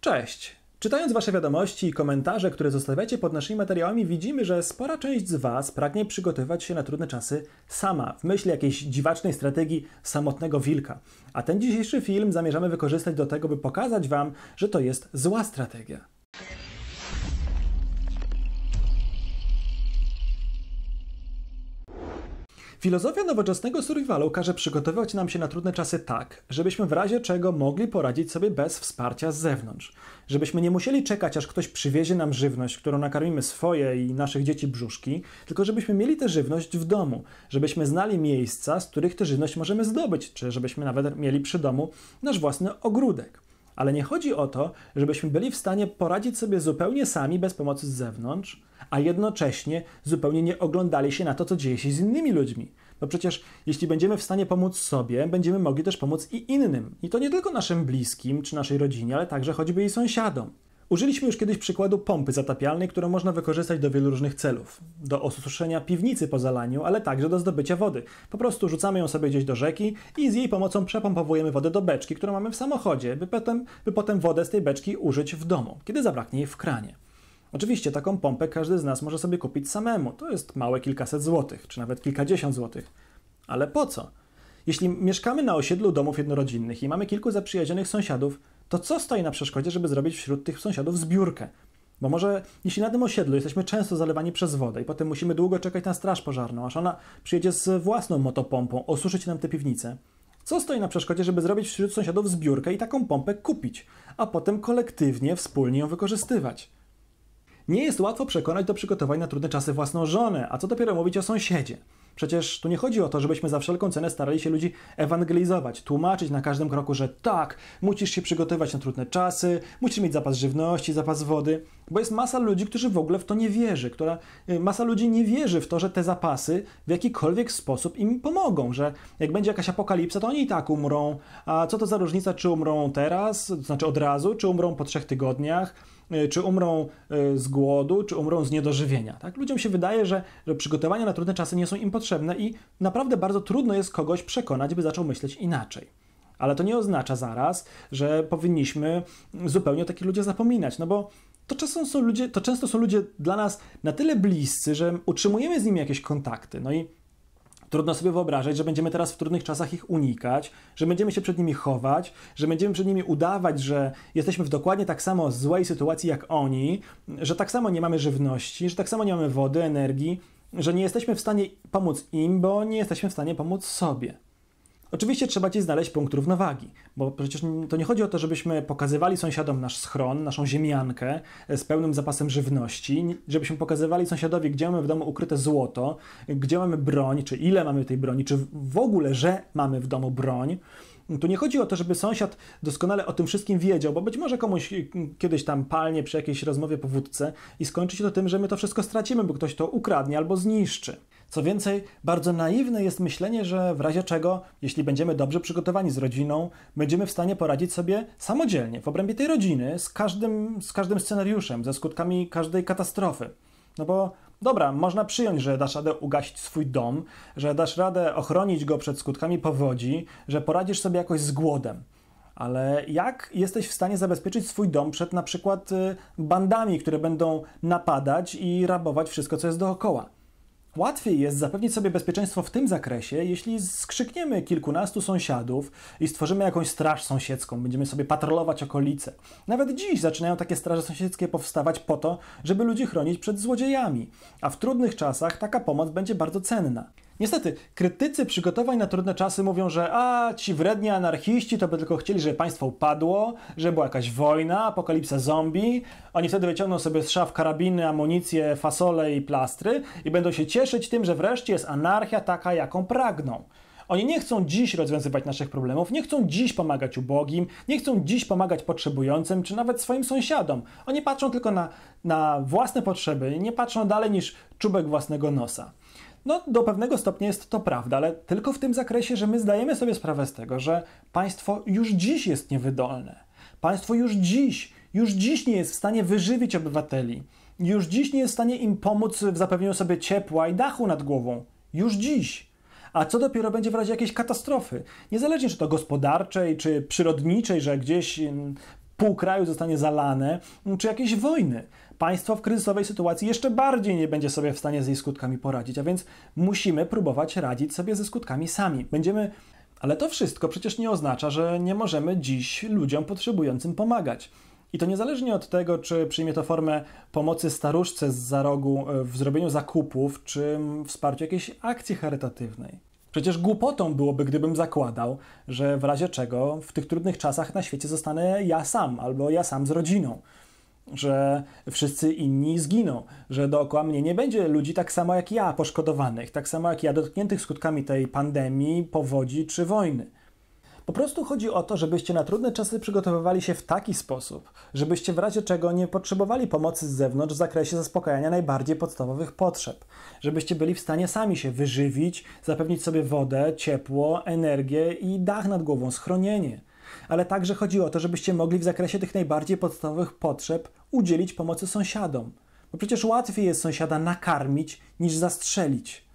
Cześć! Czytając Wasze wiadomości i komentarze, które zostawiacie pod naszymi materiałami, widzimy, że spora część z Was pragnie przygotowywać się na trudne czasy sama, w myśl jakiejś dziwacznej strategii samotnego wilka. A ten dzisiejszy film zamierzamy wykorzystać do tego, by pokazać Wam, że to jest zła strategia. Filozofia nowoczesnego survivalu każe przygotowywać nam się na trudne czasy tak, żebyśmy w razie czego mogli poradzić sobie bez wsparcia z zewnątrz. Żebyśmy nie musieli czekać, aż ktoś przywiezie nam żywność, którą nakarmimy swoje i naszych dzieci brzuszki, tylko żebyśmy mieli tę żywność w domu. Żebyśmy znali miejsca, z których tę żywność możemy zdobyć, czy żebyśmy nawet mieli przy domu nasz własny ogródek. Ale nie chodzi o to, żebyśmy byli w stanie poradzić sobie zupełnie sami, bez pomocy z zewnątrz, a jednocześnie zupełnie nie oglądali się na to, co dzieje się z innymi ludźmi. No przecież, jeśli będziemy w stanie pomóc sobie, będziemy mogli też pomóc i innym. I to nie tylko naszym bliskim czy naszej rodzinie, ale także choćby i sąsiadom. Użyliśmy już kiedyś przykładu pompy zatapialnej, którą można wykorzystać do wielu różnych celów. Do osuszenia piwnicy po zalaniu, ale także do zdobycia wody. Po prostu rzucamy ją sobie gdzieś do rzeki i z jej pomocą przepompowujemy wodę do beczki, którą mamy w samochodzie, by potem, by potem wodę z tej beczki użyć w domu, kiedy zabraknie jej w kranie. Oczywiście taką pompę każdy z nas może sobie kupić samemu. To jest małe kilkaset złotych, czy nawet kilkadziesiąt złotych. Ale po co? Jeśli mieszkamy na osiedlu domów jednorodzinnych i mamy kilku zaprzyjaźnionych sąsiadów, to co stoi na przeszkodzie, żeby zrobić wśród tych sąsiadów zbiórkę? Bo może jeśli na tym osiedlu jesteśmy często zalewani przez wodę i potem musimy długo czekać na straż pożarną, aż ona przyjedzie z własną motopompą, osuszyć nam te piwnice. Co stoi na przeszkodzie, żeby zrobić wśród sąsiadów zbiórkę i taką pompę kupić, a potem kolektywnie, wspólnie ją wykorzystywać? Nie jest łatwo przekonać do przygotowań na trudne czasy własną żonę, a co dopiero mówić o sąsiedzie. Przecież tu nie chodzi o to, żebyśmy za wszelką cenę starali się ludzi ewangelizować, tłumaczyć na każdym kroku, że tak, musisz się przygotować na trudne czasy, musisz mieć zapas żywności, zapas wody, bo jest masa ludzi, którzy w ogóle w to nie wierzy, która y, masa ludzi nie wierzy w to, że te zapasy w jakikolwiek sposób im pomogą, że jak będzie jakaś apokalipsa, to oni i tak umrą. A co to za różnica, czy umrą teraz, to znaczy od razu, czy umrą po trzech tygodniach? E, czy umrą e, z głodu, czy umrą z niedożywienia. Tak? Ludziom się wydaje, że, że przygotowania na trudne czasy nie są im potrzebne i naprawdę bardzo trudno jest kogoś przekonać, by zaczął myśleć inaczej. Ale to nie oznacza zaraz, że powinniśmy zupełnie o takich ludziach zapominać, no bo to często, są ludzie, to często są ludzie dla nas na tyle bliscy, że utrzymujemy z nimi jakieś kontakty. No i Trudno sobie wyobrażać, że będziemy teraz w trudnych czasach ich unikać, że będziemy się przed nimi chować, że będziemy przed nimi udawać, że jesteśmy w dokładnie tak samo złej sytuacji jak oni, że tak samo nie mamy żywności, że tak samo nie mamy wody, energii, że nie jesteśmy w stanie pomóc im, bo nie jesteśmy w stanie pomóc sobie. Oczywiście trzeba ci znaleźć punkt równowagi, bo przecież to nie chodzi o to, żebyśmy pokazywali sąsiadom nasz schron, naszą ziemiankę e, z pełnym zapasem żywności, żebyśmy pokazywali sąsiadowi, gdzie mamy w domu ukryte złoto, gdzie mamy broń, czy ile mamy tej broni, czy w ogóle, że mamy w domu broń. Tu nie chodzi o to, żeby sąsiad doskonale o tym wszystkim wiedział, bo być może komuś e, kiedyś tam palnie przy jakiejś rozmowie po wódce i skończy się to tym, że my to wszystko stracimy, bo ktoś to ukradnie albo zniszczy. Co więcej, bardzo naiwne jest myślenie, że w razie czego, jeśli będziemy dobrze przygotowani z rodziną, będziemy w stanie poradzić sobie samodzielnie w obrębie tej rodziny z każdym, z każdym scenariuszem, ze skutkami każdej katastrofy. No bo dobra, można przyjąć, że dasz radę ugasić swój dom, że dasz radę ochronić go przed skutkami powodzi, że poradzisz sobie jakoś z głodem. Ale jak jesteś w stanie zabezpieczyć swój dom przed na przykład y, bandami, które będą napadać i rabować wszystko, co jest dookoła? Łatwiej jest zapewnić sobie bezpieczeństwo w tym zakresie, jeśli skrzykniemy kilkunastu sąsiadów i stworzymy jakąś straż sąsiedzką, będziemy sobie patrolować okolice. Nawet dziś zaczynają takie straże sąsiedzkie powstawać po to, żeby ludzi chronić przed złodziejami, a w trudnych czasach taka pomoc będzie bardzo cenna. Niestety, krytycy przygotowań na trudne czasy mówią, że a ci wredni anarchiści to by tylko chcieli, żeby państwo upadło, żeby była jakaś wojna, apokalipsa zombie. Oni wtedy wyciągną sobie z szaf karabiny, amunicję, fasole i plastry i będą się cieszyć tym, że wreszcie jest anarchia taka, jaką pragną. Oni nie chcą dziś rozwiązywać naszych problemów, nie chcą dziś pomagać ubogim, nie chcą dziś pomagać potrzebującym, czy nawet swoim sąsiadom. Oni patrzą tylko na, na własne potrzeby, nie patrzą dalej niż czubek własnego nosa. No, do pewnego stopnia jest to prawda, ale tylko w tym zakresie, że my zdajemy sobie sprawę z tego, że państwo już dziś jest niewydolne. Państwo już dziś, już dziś nie jest w stanie wyżywić obywateli. Już dziś nie jest w stanie im pomóc w zapewnieniu sobie ciepła i dachu nad głową. Już dziś. A co dopiero będzie w razie jakiejś katastrofy? Niezależnie czy to gospodarczej, czy przyrodniczej, że gdzieś mm, pół kraju zostanie zalane, czy jakiejś wojny. Państwo w kryzysowej sytuacji jeszcze bardziej nie będzie sobie w stanie z jej skutkami poradzić, a więc musimy próbować radzić sobie ze skutkami sami. Będziemy ale to wszystko przecież nie oznacza, że nie możemy dziś ludziom potrzebującym pomagać. I to niezależnie od tego, czy przyjmie to formę pomocy staruszce z zarogu e, w zrobieniu zakupów, czy wsparciu jakiejś akcji charytatywnej. Przecież głupotą byłoby, gdybym zakładał, że w razie czego w tych trudnych czasach na świecie zostanę ja sam albo ja sam z rodziną że wszyscy inni zginą, że dookoła mnie nie będzie ludzi tak samo jak ja poszkodowanych, tak samo jak ja dotkniętych skutkami tej pandemii, powodzi czy wojny. Po prostu chodzi o to, żebyście na trudne czasy przygotowywali się w taki sposób, żebyście w razie czego nie potrzebowali pomocy z zewnątrz w zakresie zaspokajania najbardziej podstawowych potrzeb, żebyście byli w stanie sami się wyżywić, zapewnić sobie wodę, ciepło, energię i dach nad głową, schronienie ale także chodzi o to, żebyście mogli w zakresie tych najbardziej podstawowych potrzeb udzielić pomocy sąsiadom. Bo przecież łatwiej jest sąsiada nakarmić niż zastrzelić.